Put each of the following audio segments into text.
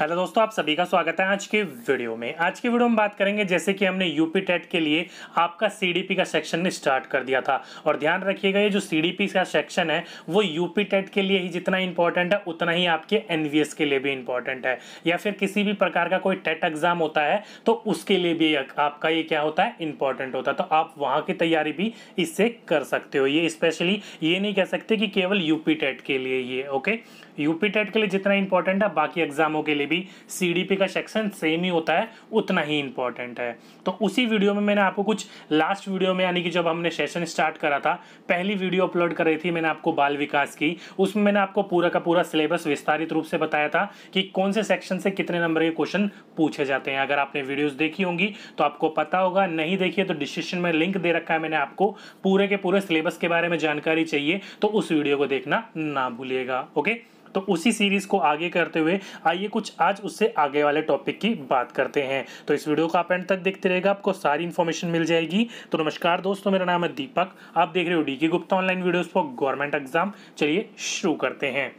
Hello दोस्तों आप सभी का स्वागत है आज के वीडियो में आज के वीडियो में बात करेंगे जैसे कि हमने यूपी टेट के लिए आपका सीडीपी का सेक्शन स्टार्ट कर दिया था और ध्यान रखिएगा ये जो सीडीपी का सेक्शन है वो यूपी टेट के लिए ही जितना इंपॉर्टेंट है उतना ही आपके एनवीएस के लिए भी इंपॉर्टेंट है या फिर किसी भी प्रकार का कोई टेट एग्जाम होता है तो उसके लिए भी आपका ये क्या होता है इंपॉर्टेंट होता है तो आप वहाँ की तैयारी भी इससे कर सकते हो ये स्पेशली ये नहीं कह सकते कि केवल यूपी टेट के लिए ही ओके यूपी टेट के लिए जितना इंपॉर्टेंट है बाकी एग्जामों के लिए भी सीडीपी का सेक्शन सेम ही होता है उतना ही इंपॉर्टेंट है तो उसी वीडियो में मैंने आपको कुछ लास्ट वीडियो में यानी कि जब हमने सेशन स्टार्ट करा था पहली वीडियो अपलोड करी थी मैंने आपको बाल विकास की उसमें मैंने आपको पूरा का पूरा सिलेबस विस्तारित रूप से बताया था कि कौन से सेक्शन से कितने नंबर के क्वेश्चन पूछे जाते हैं अगर आपने वीडियोस देखी होंगी तो आपको पता होगा नहीं देखिए तो डिस्क्रिप्शन में लिंक दे रखा है मैंने आपको पूरे के पूरे सिलेबस के बारे में जानकारी चाहिए तो उस वीडियो को देखना ना भूलिएगा ओके तो उसी सीरीज़ को आगे करते हुए आइए कुछ आज उससे आगे वाले टॉपिक की बात करते हैं तो इस वीडियो को आप एंड तक देखते रहेगा आपको सारी इन्फॉर्मेशन मिल जाएगी तो नमस्कार दोस्तों मेरा नाम है दीपक आप देख रहे हो D K Gupta online videos for government exam चलिए शुरू करते हैं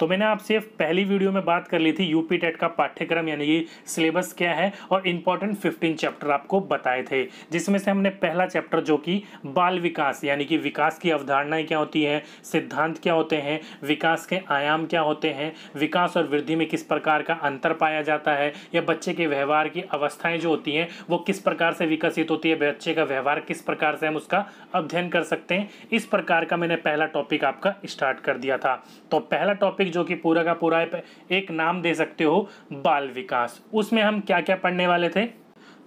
तो मैंने आपसे पहली वीडियो में बात कर ली थी यूपी टेट का पाठ्यक्रम यानी कि सिलेबस क्या है और इंपॉर्टेंट फिफ्टीन चैप्टर आपको बताए थे जिसमें से हमने पहला चैप्टर जो कि बाल विकास यानी कि विकास की अवधारणाएं क्या होती है सिद्धांत क्या होते हैं विकास के आयाम क्या होते हैं विकास और वृद्धि में किस प्रकार का अंतर पाया जाता है या बच्चे के व्यवहार की अवस्थाएं जो होती हैं वो किस प्रकार से विकसित होती है बच्चे का व्यवहार किस प्रकार से हम उसका अध्ययन कर सकते हैं इस प्रकार का मैंने पहला टॉपिक आपका स्टार्ट कर दिया था तो पहला टॉपिक टॉपिक जो कि पूरा का पूरा एक नाम दे सकते हो बाल विकास उसमें हम क्या क्या पढ़ने वाले थे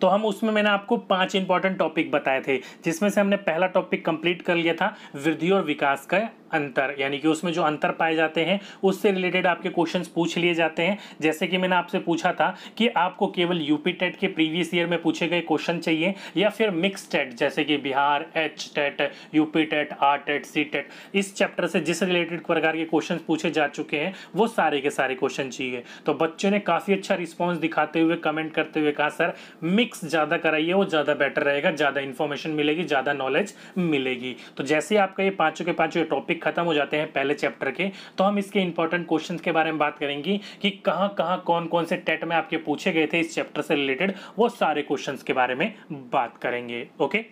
तो हम उसमें मैंने आपको पांच इंपॉर्टेंट टॉपिक बताए थे जिसमें से हमने पहला टॉपिक कंप्लीट कर लिया था वृद्धि और विकास का अंतर यानी कि उसमें जो अंतर पाए जाते हैं उससे रिलेटेड आपके क्वेश्चन पूछ लिए जाते हैं जैसे कि मैंने आपसे पूछा था कि आपको केवल यूपी टेट के प्रीवियस ईयर में पूछे गए क्वेश्चन चाहिए या फिर मिक्स टेट जैसे कि Bihar H TET UP TET R TET C TET इस चैप्टर से जिस रिलेटेड प्रकार के क्वेश्चन पूछे जा चुके हैं वो सारे के सारे क्वेश्चन चाहिए तो बच्चों ने काफ़ी अच्छा रिस्पॉन्स दिखाते हुए कमेंट करते हुए कहा सर मिक्स ज़्यादा कराइए वो ज़्यादा बेटर रहेगा ज़्यादा इन्फॉर्मेशन मिलेगी ज़्यादा नॉलेज मिलेगी तो जैसे आपका ये पाँचों के पाँचों टॉपिक टॉपिक खत्म हो जाते हैं पहले चैप्टर के तो हम इसके इंपॉर्टेंट क्वेश्चन के बारे में बात करेंगे कि कहाँ कहाँ कौन कौन से टेट में आपके पूछे गए थे इस चैप्टर से रिलेटेड वो सारे क्वेश्चन के बारे में बात करेंगे ओके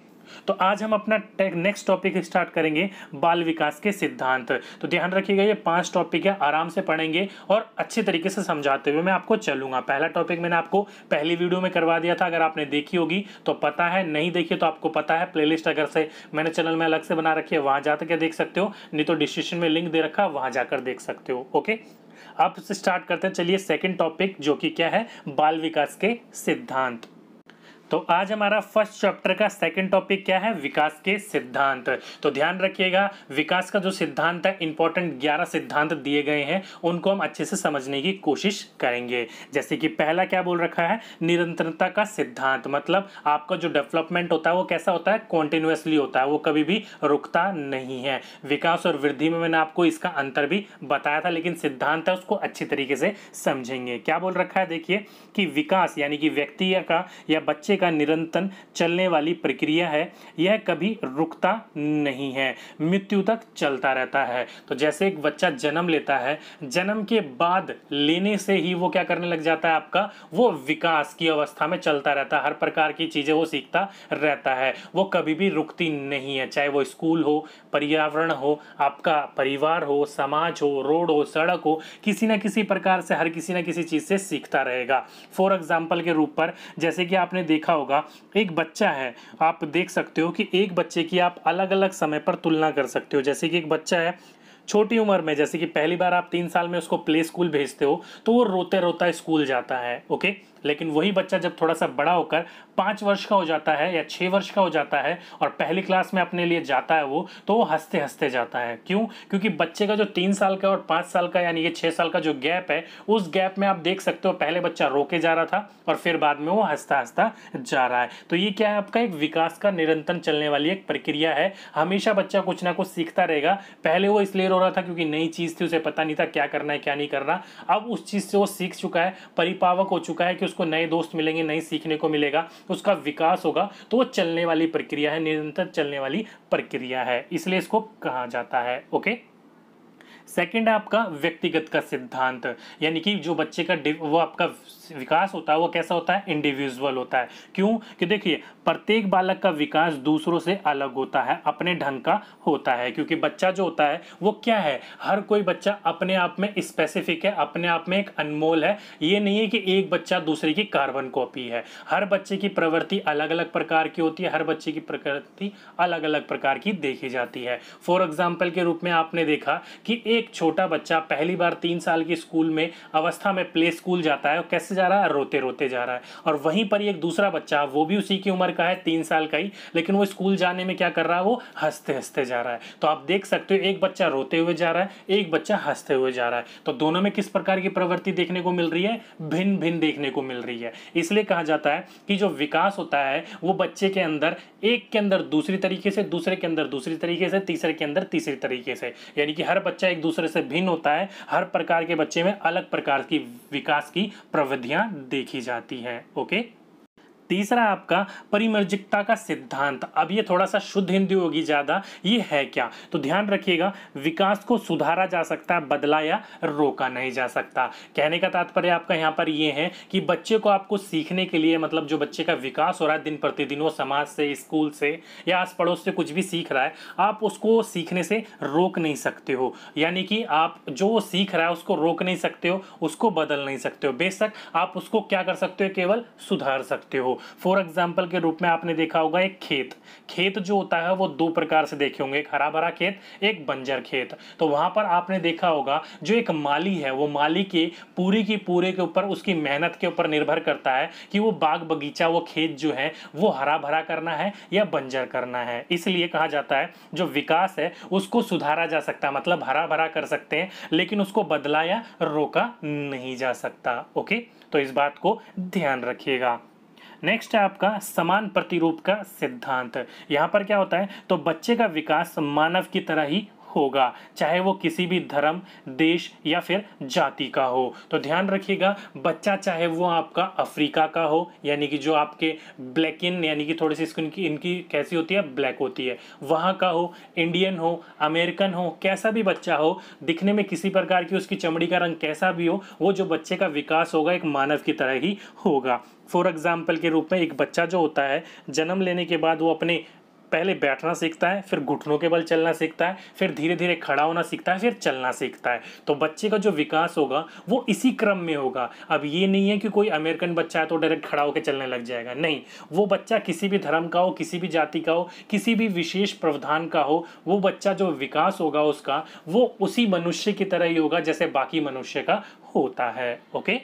तो आज हम अपना नेक्स्ट टॉपिक स्टार्ट करेंगे बाल विकास के सिद्धांत तो ध्यान रखिएगा ये पांच टॉपिक है आराम से पढ़ेंगे और अच्छे तरीके से समझाते हुए मैं आपको चलूंगा पहला टॉपिक मैंने आपको पहली वीडियो में करवा दिया था अगर आपने देखी होगी तो पता है नहीं देखी तो आपको पता है प्ले अगर से मैंने चैनल में अलग से बना रखी है वहां जाकर देख सकते हो नहीं तो डिस्क्रिप्शन में लिंक दे रखा वहां जाकर देख सकते हो ओके अब स्टार्ट करते हैं चलिए सेकेंड टॉपिक जो कि क्या है बाल विकास के सिद्धांत तो आज हमारा फर्स्ट चैप्टर का सेकंड टॉपिक क्या है विकास के सिद्धांत तो ध्यान रखिएगा विकास का जो सिद्धांत है इंपॉर्टेंट 11 सिद्धांत दिए गए हैं उनको हम अच्छे से समझने की कोशिश करेंगे जैसे कि पहला क्या बोल रखा है निरंतरता का सिद्धांत मतलब आपका जो डेवलपमेंट होता है वो कैसा होता है कॉन्टिन्यूसली होता है वो कभी भी रुकता नहीं है विकास और वृद्धि में मैंने आपको इसका अंतर भी बताया था लेकिन सिद्धांत है उसको अच्छी तरीके से समझेंगे क्या बोल रखा है देखिए कि विकास यानी कि व्यक्ति का या बच्चे हिस्से का निरंतर चलने वाली प्रक्रिया है यह कभी रुकता नहीं है मृत्यु तक चलता रहता है तो जैसे एक बच्चा जन्म लेता है जन्म के बाद लेने से ही वो क्या करने लग जाता है आपका वो विकास की अवस्था में चलता रहता है हर प्रकार की चीज़ें वो सीखता रहता है वो कभी भी रुकती नहीं है चाहे वो स्कूल हो पर्यावरण हो आपका परिवार हो समाज हो रोड हो सड़क हो किसी ना किसी प्रकार से हर किसी ना किसी चीज़ से सीखता रहेगा फॉर एग्जाम्पल के रूप पर जैसे कि आपने देखा देखा होगा एक बच्चा है आप देख सकते हो कि एक बच्चे की आप अलग अलग समय पर तुलना कर सकते हो जैसे कि एक बच्चा है छोटी उम्र में जैसे कि पहली बार आप तीन साल में उसको प्ले स्कूल भेजते हो तो वो रोते रोता स्कूल जाता है ओके लेकिन वही बच्चा जब थोड़ा सा बड़ा होकर पाँच वर्ष का हो जाता है या छः वर्ष का हो जाता है और पहली क्लास में अपने लिए जाता है वो तो वो हंसते हंसते जाता है क्यों क्योंकि बच्चे का जो तीन साल का और पाँच साल का यानी ये छः साल का जो गैप है उस गैप में आप देख सकते हो पहले बच्चा रोके जा रहा था और फिर बाद में वो हंसता हंसता जा रहा है तो ये क्या है आपका एक विकास का निरंतर चलने वाली एक प्रक्रिया है हमेशा बच्चा कुछ ना कुछ सीखता रहेगा पहले वो इसलिए रो रहा था क्योंकि नई चीज़ थी उसे पता नहीं था क्या करना है क्या नहीं करना अब उस चीज़ से वो सीख चुका है परिपावक हो चुका है कि उस उसको नए दोस्त मिलेंगे नई सीखने को मिलेगा उसका विकास होगा तो वो चलने वाली प्रक्रिया है निरंतर चलने वाली प्रक्रिया है इसलिए इसको कहा जाता है ओके सेकेंड है आपका व्यक्तिगत का सिद्धांत यानी कि जो बच्चे का वो आपका विकास होता है वो कैसा होता है इंडिविजुअल होता है क्यों कि देखिए प्रत्येक बालक का विकास दूसरों से अलग होता है अपने ढंग का होता है क्योंकि बच्चा जो होता है वो क्या है हर कोई बच्चा अपने आप में स्पेसिफिक है अपने आप में एक अनमोल है ये नहीं है कि एक बच्चा दूसरे की कार्बन कॉपी है हर बच्चे की प्रवृत्ति अलग अलग प्रकार की होती है हर बच्चे की प्रकृति अलग अलग प्रकार की देखी जाती है फॉर एग्जाम्पल के रूप में आपने देखा कि एक छोटा बच्चा पहली बार तीन साल की स्कूल में अवस्था में प्ले स्कूल जाता है और कैसे जा रहा है रोते रोते जा रहा है और वहीं पर एक दूसरा बच्चा वो भी उसी की उम्र का है तीन साल का ही लेकिन वो स्कूल जाने में क्या कर रहा है वो हंसते हंसते जा रहा है तो आप देख सकते हो एक बच्चा रोते हुए जा रहा है एक बच्चा हंसते हुए जा रहा है तो दोनों में किस प्रकार की प्रवृत्ति देखने को मिल रही है भिन्न भिन्न देखने को मिल रही है इसलिए कहा जाता है कि जो विकास होता है वो बच्चे के अंदर एक के अंदर दूसरी तरीके से दूसरे के अंदर दूसरी तरीके से तीसरे के अंदर तीसरी तरीके से यानी कि हर बच्चा एक दूसरे से भिन्न होता है हर प्रकार के बच्चे में अलग प्रकार की विकास की प्रवृत्ति ध्यान देखी जाती है ओके तीसरा आपका परिमर्जिकता का सिद्धांत अब ये थोड़ा सा शुद्ध हिंदी होगी ज़्यादा ये है क्या तो ध्यान रखिएगा विकास को सुधारा जा सकता है बदला या रोका नहीं जा सकता कहने का तात्पर्य आपका यहाँ पर ये है कि बच्चे को आपको सीखने के लिए मतलब जो बच्चे का विकास हो रहा है दिन प्रतिदिन वो समाज से स्कूल से या आस पड़ोस से कुछ भी सीख रहा है आप उसको सीखने से रोक नहीं सकते हो यानी कि आप जो सीख रहा है उसको रोक नहीं सकते हो उसको बदल नहीं सकते हो बेशक आप उसको क्या कर सकते हो केवल सुधार सकते हो फॉर एग्जाम्पल के रूप में आपने देखा होगा एक खेत खेत जो होता है वो दो प्रकार से देखे होंगे एक हरा भरा खेत एक बंजर खेत तो वहां पर आपने देखा होगा जो एक माली है वो माली के पूरी की पूरे के ऊपर उसकी मेहनत के ऊपर निर्भर करता है कि वो बाग बगीचा वो खेत जो है वो हरा भरा करना है या बंजर करना है इसलिए कहा जाता है जो विकास है उसको सुधारा जा सकता है मतलब हरा भरा कर सकते हैं लेकिन उसको बदला या रोका नहीं जा सकता ओके तो इस बात को ध्यान रखिएगा नेक्स्ट है आपका समान प्रतिरूप का सिद्धांत यहाँ पर क्या होता है तो बच्चे का विकास मानव की तरह ही होगा चाहे वो किसी भी धर्म देश या फिर जाति का हो तो ध्यान रखिएगा बच्चा चाहे वो आपका अफ्रीका का हो यानी कि जो आपके ब्लैक इन यानी कि थोड़ी सी स्किन की इनकी कैसी होती है ब्लैक होती है वहाँ का हो इंडियन हो अमेरिकन हो कैसा भी बच्चा हो दिखने में किसी प्रकार की उसकी चमड़ी का रंग कैसा भी हो वो जो बच्चे का विकास होगा एक मानव की तरह ही होगा फॉर एग्ज़ाम्पल के रूप में एक बच्चा जो होता है जन्म लेने के बाद वो अपने पहले बैठना सीखता है फिर घुटनों के बल चलना सीखता है फिर धीरे धीरे खड़ा होना सीखता है फिर चलना सीखता है तो बच्चे का जो विकास होगा वो इसी क्रम में होगा अब ये नहीं है कि कोई अमेरिकन बच्चा है तो डायरेक्ट खड़ा होकर चलने लग जाएगा नहीं वो बच्चा किसी भी धर्म का हो किसी भी जाति का हो किसी भी विशेष प्रावधान का हो वो बच्चा जो विकास होगा उसका वो उसी मनुष्य की तरह ही होगा जैसे बाकी मनुष्य का होता है ओके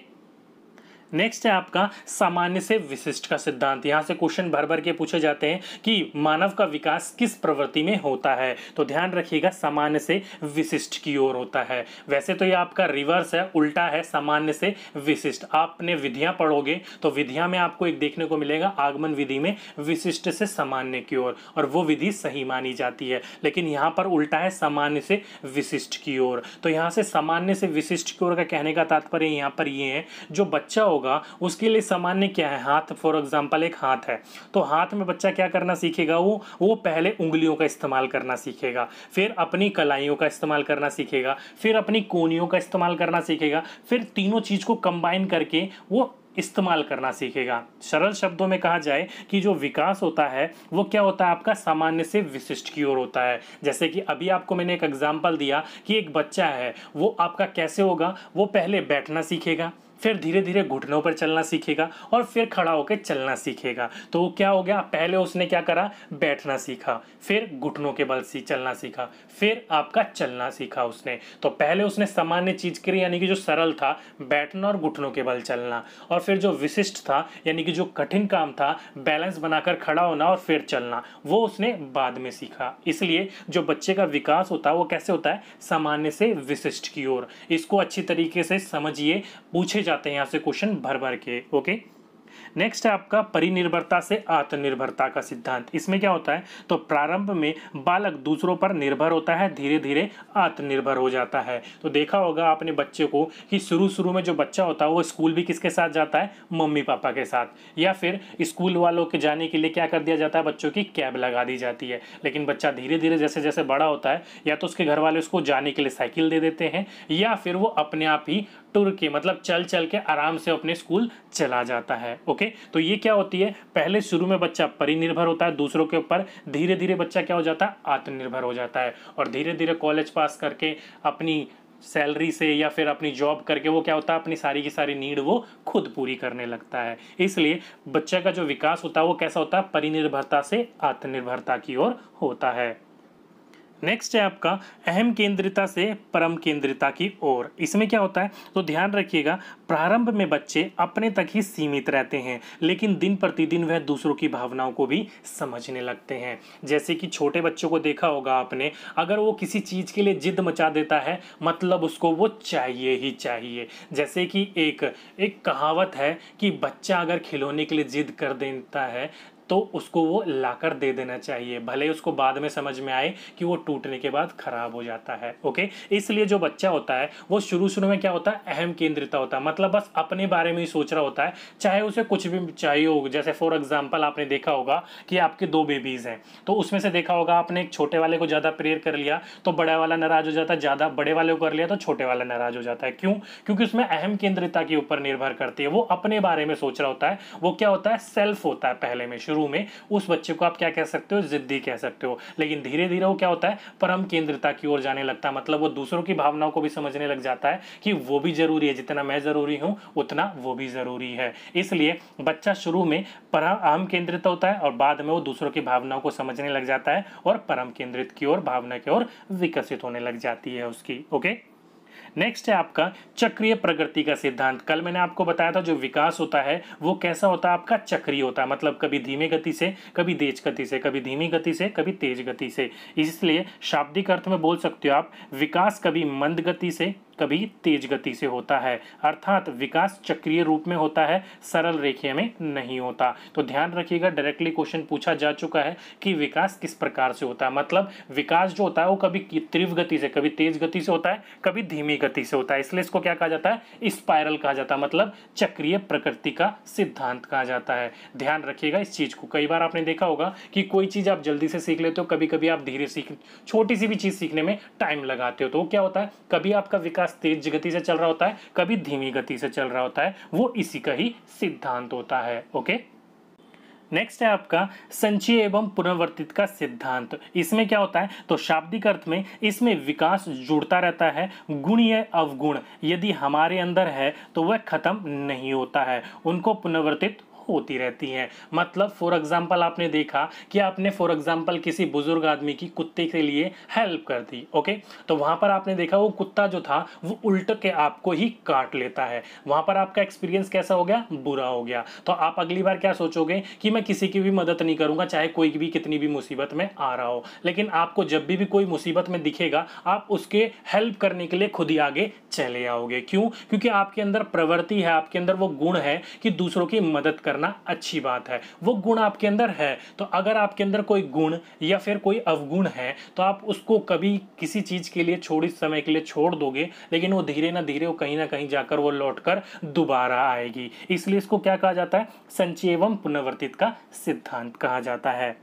नेक्स्ट है आपका सामान्य से विशिष्ट का सिद्धांत यहाँ से क्वेश्चन भर भर के पूछे जाते हैं कि मानव का विकास किस प्रवृत्ति में होता है तो ध्यान रखिएगा सामान्य से विशिष्ट की ओर होता है वैसे तो ये आपका रिवर्स है उल्टा है सामान्य से विशिष्ट आपने विधियां पढ़ोगे तो विधियां में आपको एक देखने को मिलेगा आगमन विधि में विशिष्ट से सामान्य की ओर और वो विधि सही मानी जाती है लेकिन यहाँ पर उल्टा है सामान्य से विशिष्ट की ओर तो यहाँ से सामान्य से विशिष्ट की ओर का कहने का तात्पर्य यहाँ पर ये है जो बच्चा होगा उसके लिए सामान्य क्या है हाथ फॉर एग्जाम्पल एक हाथ है तो हाथ में बच्चा क्या करना सीखेगा वो वो पहले उंगलियों का इस्तेमाल करना सीखेगा फिर अपनी कलाइयों का इस्तेमाल करना सीखेगा फिर अपनी कोनियों का इस्तेमाल करना सीखेगा फिर तीनों चीज़ को कंबाइन करके वो इस्तेमाल करना सीखेगा सरल शब्दों में कहा जाए कि जो विकास होता है वो क्या होता है आपका सामान्य से विशिष्ट की ओर होता है जैसे कि अभी आपको मैंने एक एग्जाम्पल दिया कि एक बच्चा है वो आपका कैसे होगा वो पहले बैठना सीखेगा फिर धीरे धीरे घुटनों पर चलना सीखेगा और फिर खड़ा होकर चलना सीखेगा तो वो क्या हो गया पहले उसने क्या करा बैठना सीखा फिर घुटनों के बल सी चलना सीखा फिर आपका चलना सीखा उसने तो पहले उसने सामान्य चीज करी यानी कि जो सरल था बैठना और घुटनों के बल चलना और फिर जो विशिष्ट था यानी कि जो कठिन काम था बैलेंस बनाकर खड़ा होना और फिर चलना वो उसने बाद में सीखा इसलिए जो बच्चे का विकास होता है वो कैसे होता है सामान्य से विशिष्ट की ओर इसको अच्छी तरीके से समझिए पूछे जा जाते हैं यहाँ से क्वेश्चन भर भर के ओके नेक्स्ट है आपका परिनिर्भरता से आत्मनिर्भरता का सिद्धांत इसमें क्या होता है तो प्रारंभ में बालक दूसरों पर निर्भर होता है धीरे धीरे आत्मनिर्भर हो जाता है तो देखा होगा आपने बच्चे को कि शुरू शुरू में जो बच्चा होता है वो स्कूल भी किसके साथ जाता है मम्मी पापा के साथ या फिर स्कूल वालों के जाने के लिए क्या कर दिया जाता है बच्चों की कैब लगा दी जाती है लेकिन बच्चा धीरे धीरे जैसे जैसे बड़ा होता है या तो उसके घर वाले उसको जाने के लिए साइकिल दे देते हैं या फिर वो अपने आप ही टुर के मतलब चल चल के आराम से अपने स्कूल चला जाता है ओके तो ये क्या होती है पहले शुरू में बच्चा परिनिर्भर होता है दूसरों के ऊपर धीरे धीरे बच्चा क्या हो जाता है आत्मनिर्भर हो जाता है और धीरे धीरे कॉलेज पास करके अपनी सैलरी से या फिर अपनी जॉब करके वो क्या होता है अपनी सारी की सारी नीड वो खुद पूरी करने लगता है इसलिए बच्चे का जो विकास होता है वो कैसा होता है परिनिर्भरता से आत्मनिर्भरता की ओर होता है नेक्स्ट है आपका अहम केंद्रिता से परम केंद्रिता की ओर इसमें क्या होता है तो ध्यान रखिएगा प्रारंभ में बच्चे अपने तक ही सीमित रहते हैं लेकिन दिन प्रतिदिन वह दूसरों की भावनाओं को भी समझने लगते हैं जैसे कि छोटे बच्चों को देखा होगा आपने अगर वो किसी चीज़ के लिए जिद मचा देता है मतलब उसको वो चाहिए ही चाहिए जैसे कि एक एक कहावत है कि बच्चा अगर खिलौने के लिए जिद कर देता है तो उसको वो लाकर दे देना चाहिए भले उसको बाद में समझ में आए कि वो टूटने के बाद खराब हो जाता है ओके इसलिए जो बच्चा होता है वो शुरू शुरू में क्या होता है अहम केंद्रित होता है मतलब बस अपने बारे में ही सोच रहा होता है चाहे उसे कुछ भी चाहिए हो जैसे फॉर एग्जाम्पल आपने देखा होगा कि आपके दो बेबीज़ हैं तो उसमें से देखा होगा आपने एक छोटे वाले को ज़्यादा प्रेयर कर लिया तो बड़ा वाला नाराज़ हो जाता है ज़्यादा बड़े वाले को कर लिया तो छोटे वाला नाराज़ हो जाता है क्यों क्योंकि उसमें अहम केंद्रिता के ऊपर निर्भर करती है वो अपने बारे में सोच रहा होता है वो क्या होता है सेल्फ होता है पहले में शुरू शुरू में उस बच्चे को आप क्या कह सकते हो ज़िद्दी कह सकते हो लेकिन धीरे धीरे वो क्या होता है परम केंद्रता की ओर जाने लगता है मतलब वो दूसरों की भावनाओं को भी समझने लग जाता है कि वो भी ज़रूरी है जितना मैं ज़रूरी हूँ उतना वो भी ज़रूरी है इसलिए बच्चा शुरू में परम केंद्रित होता है और बाद में वो दूसरों की भावनाओं को समझने लग जाता है और परम केंद्रित की ओर भावना की ओर विकसित होने लग जाती है उसकी ओके okay? नेक्स्ट है आपका चक्रीय प्रगति का सिद्धांत कल मैंने आपको बताया था जो विकास होता है वो कैसा होता है आपका चक्रीय होता है मतलब कभी धीमे गति से कभी तेज गति से कभी धीमी गति से कभी तेज गति से इसलिए शाब्दिक अर्थ में बोल सकते हो आप विकास कभी मंद गति से कभी तेज गति से होता है अर्थात विकास चक्रीय रूप में होता है सरल रेखे में नहीं होता तो ध्यान रखिएगा डायरेक्टली क्वेश्चन पूछा जा चुका है कि विकास किस प्रकार से होता है मतलब विकास जो होता है वो कभी तीव्र गति से कभी तेज गति से होता है कभी धीमी गति से होता है इसलिए इसको क्या कहा जाता है स्पायरल कहा जाता है मतलब चक्रीय प्रकृति का सिद्धांत कहा जाता है ध्यान रखिएगा इस चीज़ को कई बार आपने देखा होगा कि कोई चीज़ आप जल्दी से सीख लेते हो कभी कभी आप धीरे सीख छोटी सी भी चीज़ सीखने में टाइम लगाते हो तो क्या होता है कभी आपका विकास प्रकाश तेज गति से चल रहा होता है कभी धीमी गति से चल रहा होता है वो इसी का ही सिद्धांत होता है ओके नेक्स्ट है आपका संचय एवं पुनर्वर्तित का सिद्धांत इसमें क्या होता है तो शाब्दिक अर्थ में इसमें विकास जुड़ता रहता है गुण या अवगुण यदि हमारे अंदर है तो वह खत्म नहीं होता है उनको पुनर्वर्तित होती रहती हैं मतलब फॉर एग्जाम्पल आपने देखा कि आपने फॉर एग्जाम्पल किसी बुजुर्ग आदमी की कुत्ते के लिए हेल्प कर दी ओके तो वहां पर आपने देखा वो कुत्ता जो था वो उल्ट के आपको ही काट लेता है वहां पर आपका एक्सपीरियंस कैसा हो गया बुरा हो गया तो आप अगली बार क्या सोचोगे कि मैं किसी की भी मदद नहीं करूंगा चाहे कोई भी कितनी भी मुसीबत में आ रहा हो लेकिन आपको जब भी, भी कोई मुसीबत में दिखेगा आप उसके हेल्प करने के लिए खुद ही आगे चले आओगे क्यों क्योंकि आपके अंदर प्रवृत्ति है आपके अंदर वो गुण है कि दूसरों की मदद करना करना अच्छी बात है वो गुण आपके अंदर है तो अगर आपके अंदर कोई गुण या फिर कोई अवगुण है तो आप उसको कभी किसी चीज़ के लिए छोड़ी समय के लिए छोड़ दोगे लेकिन वो धीरे ना धीरे वो कहीं ना कहीं जाकर वो लौट कर दोबारा आएगी इसलिए इसको क्या कहा जाता है संचय एवं पुनर्वर्तित का सिद्धांत कहा जाता है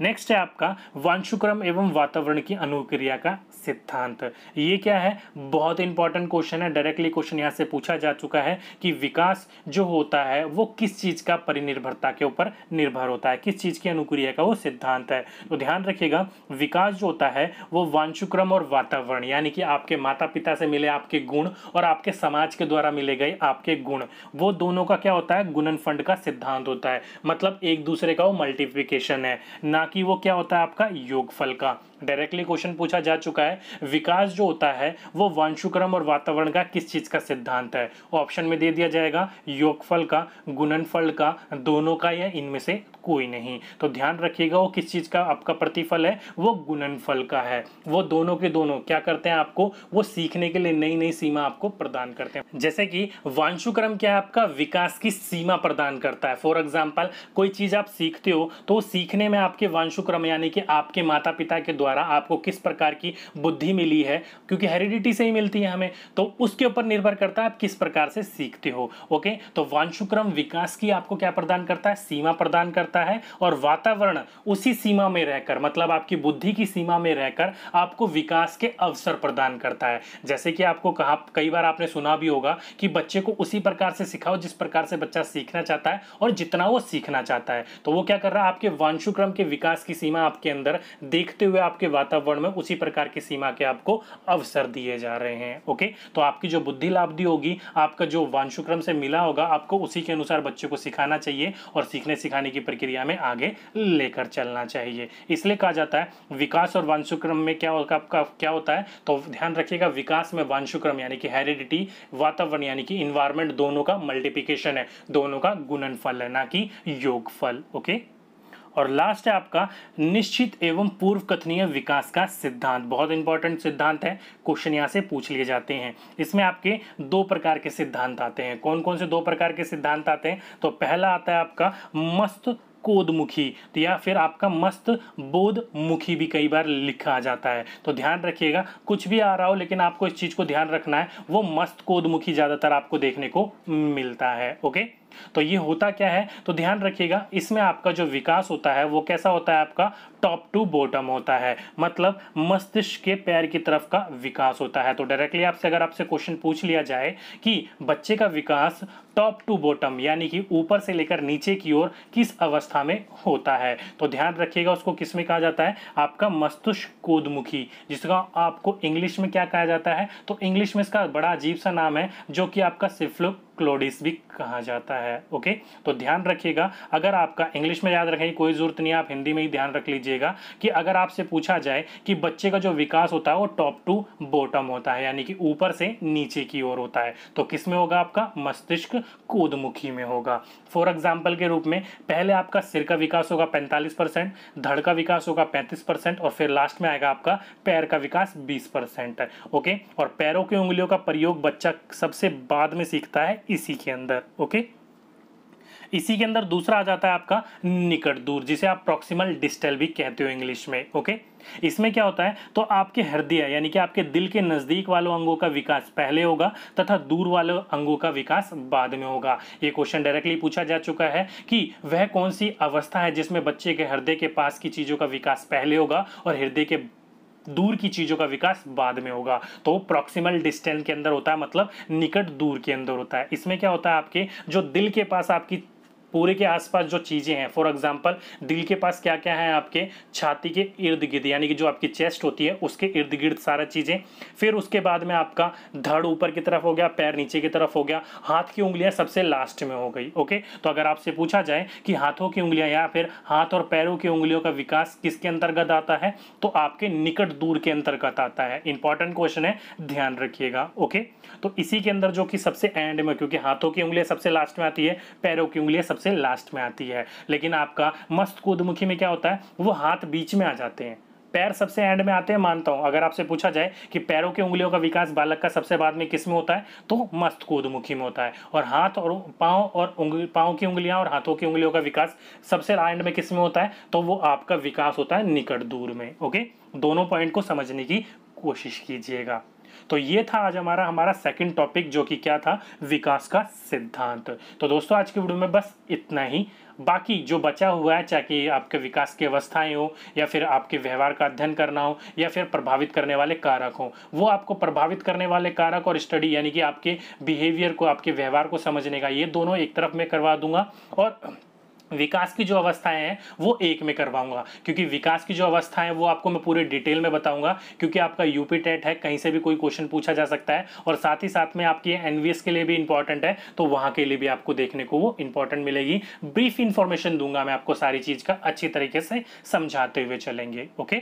नेक्स्ट है आपका वंशुक्रम एवं वातावरण की अनुक्रिया का सिद्धांत ये क्या है बहुत इंपॉर्टेंट क्वेश्चन है डायरेक्टली क्वेश्चन यहाँ से पूछा जा चुका है कि विकास जो होता है वो किस चीज़ का परिनिर्भरता के ऊपर निर्भर होता है किस चीज़ की अनुक्रिया का वो सिद्धांत है तो ध्यान रखिएगा विकास जो होता है वो वांशुक्रम और वातावरण यानी कि आपके माता पिता से मिले आपके गुण और आपके समाज के द्वारा मिले गए आपके गुण वो दोनों का क्या होता है गुणन फंड का सिद्धांत होता है मतलब एक दूसरे का वो मल्टीप्लीकेशन है ना कि वो क्या होता है आपका योगफल का डायरेक्टली क्वेश्चन पूछा जा चुका है विकास जो होता है वो वंशुक्रम और वातावरण का किस चीज़ का सिद्धांत है ऑप्शन में दे दिया जाएगा योगफल का गुणनफल का दोनों का या इनमें से कोई नहीं तो ध्यान रखिएगा वो किस चीज़ का आपका प्रतिफल है वो गुणनफल का है वो दोनों के दोनों क्या करते हैं आपको वो सीखने के लिए नई नई सीमा आपको प्रदान करते हैं जैसे कि वांशुक्रम क्या है आपका विकास की सीमा प्रदान करता है फॉर एग्जाम्पल कोई चीज़ आप सीखते हो तो सीखने में आपके वांशुक्रम यानी कि आपके माता पिता के द्वारा आपको किस प्रकार की बुद्धि मिली है क्योंकि हेरिडिटी से ही मिलती है हमें तो उसके ऊपर निर्भर करता है आप किस प्रकार से सीखते हो ओके तो वांशुक्रम विकास की आपको क्या प्रदान करता है सीमा प्रदान करता है करता है और वातावरण उसी सीमा में रहकर मतलब आपकी बुद्धि की सीमा में रहकर आपको विकास के अवसर प्रदान करता है जैसे कि आपको कहा कई बार आपने सुना भी होगा कि बच्चे को उसी प्रकार से सिखाओ जिस प्रकार से बच्चा सीखना चाहता है और जितना वो सीखना चाहता है तो वो क्या कर रहा है आपके वंशुक्रम के विकास की सीमा आपके अंदर देखते हुए आपके वातावरण में उसी प्रकार की सीमा के आपको अवसर दिए जा रहे हैं ओके तो आपकी जो बुद्धि लाभदी होगी आपका जो वंशुक्रम से मिला होगा आपको उसी के अनुसार बच्चे को सिखाना चाहिए और सीखने सिखाने की प्रक्रिया प्रक्रिया में आगे लेकर चलना चाहिए इसलिए कहा जाता है विकास और वंशुक्रम में क्या आपका क्या होता है तो ध्यान रखिएगा विकास में वंशुक्रम यानी कि हेरिडिटी वातावरण यानी कि इन्वायरमेंट दोनों का मल्टीप्लीकेशन है दोनों का गुणनफल है ना कि योगफल ओके और लास्ट है आपका निश्चित एवं पूर्व कथनीय विकास का सिद्धांत बहुत इंपॉर्टेंट सिद्धांत है क्वेश्चन यहाँ से पूछ लिए जाते हैं इसमें आपके दो प्रकार के सिद्धांत आते हैं कौन कौन से दो प्रकार के सिद्धांत आते हैं तो पहला आता है आपका मस्त कोदमुखी तो या फिर आपका मस्त बोध मुखी भी कई बार लिखा जाता है तो ध्यान रखिएगा कुछ भी आ रहा हो लेकिन आपको इस चीज़ को ध्यान रखना है वो मस्त कोदमुखी ज़्यादातर आपको देखने को मिलता है ओके तो ये होता क्या है तो ध्यान रखिएगा इसमें आपका जो विकास होता है वो कैसा होता है आपका टॉप टू बॉटम होता है मतलब मस्तिष्क के पैर की तरफ का विकास होता है तो डायरेक्टली आपसे अगर आपसे क्वेश्चन पूछ लिया जाए कि बच्चे का विकास टॉप टू बॉटम यानी कि ऊपर से लेकर नीचे की ओर किस अवस्था में होता है तो ध्यान रखिएगा उसको किस में कहा जाता है आपका मस्तिष्क कोदमुखी जिसका आपको इंग्लिश में क्या कहा जाता है तो इंग्लिश में इसका बड़ा अजीब सा नाम है जो कि आपका सिफ्लो क्लोडिस भी कहा जाता है ओके तो ध्यान रखिएगा अगर आपका इंग्लिश में याद रखें कोई ज़रूरत नहीं आप हिंदी में ही ध्यान रख लीजिएगा कि अगर आपसे पूछा जाए कि बच्चे का जो विकास होता है वो टॉप टू बॉटम होता है यानी कि ऊपर से नीचे की ओर होता है तो किस में होगा आपका मस्तिष्क कोदमुखी में होगा फॉर एग्जाम्पल के रूप में पहले आपका सिर का विकास होगा पैंतालीस परसेंट धड़ का विकास होगा पैंतीस परसेंट और फिर लास्ट में आएगा आपका पैर का विकास बीस परसेंट है ओके और पैरों की उंगलियों का प्रयोग बच्चा सबसे बाद में सीखता है इसी के अंदर ओके इसी के अंदर दूसरा आ जाता है आपका निकट दूर जिसे आप प्रॉक्सिमल डिस्टल भी कहते हो इंग्लिश में ओके इसमें क्या होता है तो आपके हृदय यानी कि आपके दिल के नज़दीक वालों अंगों का विकास पहले होगा तथा दूर वाले अंगों का विकास बाद में होगा ये क्वेश्चन डायरेक्टली पूछा जा चुका है कि वह कौन सी अवस्था है जिसमें बच्चे के हृदय के पास की चीज़ों का विकास पहले होगा और हृदय के दूर की चीज़ों का विकास बाद में होगा तो प्रॉक्सिमल डिस्टेंस के अंदर होता है मतलब निकट दूर के अंदर होता है इसमें क्या होता है आपके जो दिल के पास आपकी पूरे के आसपास जो चीज़ें हैं फॉर एग्जाम्पल दिल के पास क्या क्या है आपके छाती के इर्द गिर्द यानी कि जो आपकी चेस्ट होती है उसके इर्द गिर्द सारा चीज़ें फिर उसके बाद में आपका धड़ ऊपर की तरफ हो गया पैर नीचे की तरफ हो गया हाथ की उंगलियाँ सबसे लास्ट में हो गई ओके तो अगर आपसे पूछा जाए कि हाथों की उंगलियाँ या फिर हाथ और पैरों की उंगलियों का विकास किसके अंतर्गत आता है तो आपके निकट दूर के अंतर्गत आता है इंपॉर्टेंट क्वेश्चन है ध्यान रखिएगा ओके तो इसी के अंदर जो कि सबसे एंड में क्योंकि हाथों की उंगलियाँ सबसे लास्ट में आती है पैरों की उंगलियाँ सबसे सबसे लास्ट में आती है लेकिन आपका मस्त कूदमुखी में क्या होता है वो हाथ बीच में आ जाते हैं पैर सबसे एंड में आते हैं मानता हूँ अगर आपसे पूछा जाए कि पैरों के उंगलियों का विकास बालक का सबसे बाद में किस में होता है तो मस्त कूदमुखी में होता है और हाथ और पाँव और उंगली पाँव की उंगलियाँ और हाथों की उंगलियों का विकास सबसे एंड में किस में होता है तो वो आपका विकास होता है निकट दूर में ओके दोनों पॉइंट को समझने की कोशिश कीजिएगा तो ये था आज हमारा हमारा सेकंड टॉपिक जो कि क्या था विकास का सिद्धांत तो दोस्तों आज की वीडियो में बस इतना ही बाकी जो बचा हुआ है चाहे आपके विकास की अवस्थाएं हो या फिर आपके व्यवहार का अध्ययन करना हो या फिर प्रभावित करने वाले कारक हो वो आपको प्रभावित करने वाले कारक और स्टडी यानी कि आपके बिहेवियर को आपके व्यवहार को समझने का ये दोनों एक तरफ मैं करवा दूंगा और विकास की जो अवस्थाएं हैं वो एक में करवाऊंगा क्योंकि विकास की जो अवस्थाएं हैं वो आपको मैं पूरे डिटेल में बताऊंगा क्योंकि आपका यूपी टेट है कहीं से भी कोई क्वेश्चन पूछा जा सकता है और साथ ही साथ में आपकी एनवीएस के लिए भी इंपॉर्टेंट है तो वहां के लिए भी आपको देखने को वो इंपॉर्टेंट मिलेगी ब्रीफ इंफॉर्मेशन दूंगा मैं आपको सारी चीज का अच्छी तरीके से समझाते हुए चलेंगे ओके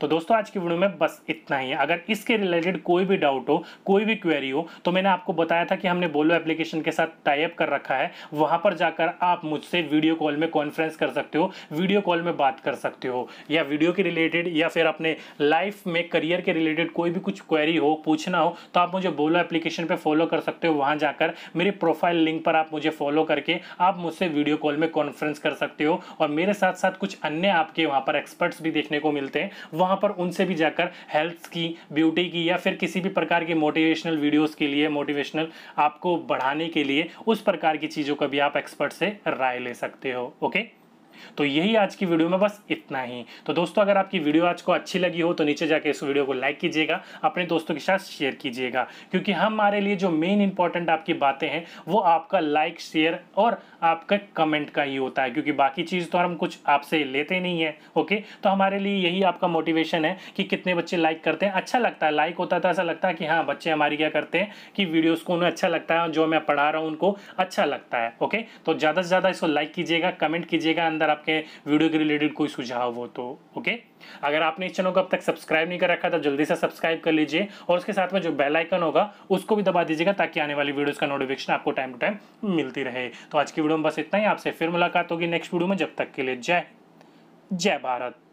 तो दोस्तों आज की वीडियो में बस इतना ही है अगर इसके रिलेटेड कोई भी डाउट हो कोई भी क्वेरी हो तो मैंने आपको बताया था कि हमने बोलो एप्लीकेशन के साथ टाइप कर रखा है वहां पर जाकर आप मुझसे वीडियो कॉल में कॉन्फ्रेंस कर सकते हो वीडियो कॉल में बात कर सकते हो या वीडियो के रिलेटेड या फिर अपने लाइफ में करियर के रिलेटेड कोई भी कुछ क्वेरी हो पूछना हो तो आप मुझे बोलो एप्लीकेशन पर फॉलो कर सकते हो वहां जाकर मेरे प्रोफाइल लिंक पर आप मुझे फॉलो करके आप मुझसे वीडियो कॉल में कॉन्फ्रेंस कर सकते हो और मेरे साथ साथ कुछ अन्य आपके वहां पर एक्सपर्ट्स भी देखने को मिलते हैं वहाँ पर उनसे भी जाकर हेल्थ की ब्यूटी की या फिर किसी भी प्रकार के मोटिवेशनल वीडियोस के लिए मोटिवेशनल आपको बढ़ाने के लिए उस प्रकार की चीज़ों का भी आप एक्सपर्ट से राय ले सकते हो ओके तो यही आज की वीडियो में बस इतना ही तो दोस्तों अगर आपकी वीडियो आज को अच्छी लगी हो तो नीचे जाके इस वीडियो को लाइक कीजिएगा अपने दोस्तों के साथ शेयर कीजिएगा क्योंकि हमारे लिए जो मेन इंपॉर्टेंट आपकी बातें हैं वो आपका लाइक शेयर और आपका कमेंट का ही होता है क्योंकि बाकी चीज़ तो हम कुछ आपसे लेते नहीं है ओके तो हमारे लिए यही आपका मोटिवेशन है कि कितने बच्चे लाइक करते हैं अच्छा लगता है लाइक होता था तो ऐसा लगता है कि हाँ बच्चे हमारी क्या करते हैं कि वीडियोज़ को उन्हें अच्छा लगता है जो मैं पढ़ा रहा हूँ उनको अच्छा लगता है ओके तो ज़्यादा से ज़्यादा इसको लाइक कीजिएगा कमेंट कीजिएगा अंदर अगर आपके वीडियो के रिलेटेड कोई सुझाव हो तो ओके अगर आपने इस चैनल को अब तक सब्सक्राइब नहीं कर रखा तो जल्दी से सब्सक्राइब कर लीजिए और उसके साथ में जो बेल आइकन होगा उसको भी दबा दीजिएगा ताकि आने वाली वीडियोस का नोटिफिकेशन आपको टाइम टू टाइम मिलती रहे तो आज की वीडियो में बस इतना ही आपसे फिर मुलाकात होगी नेक्स्ट वीडियो में जब तक के लिए जय जय भारत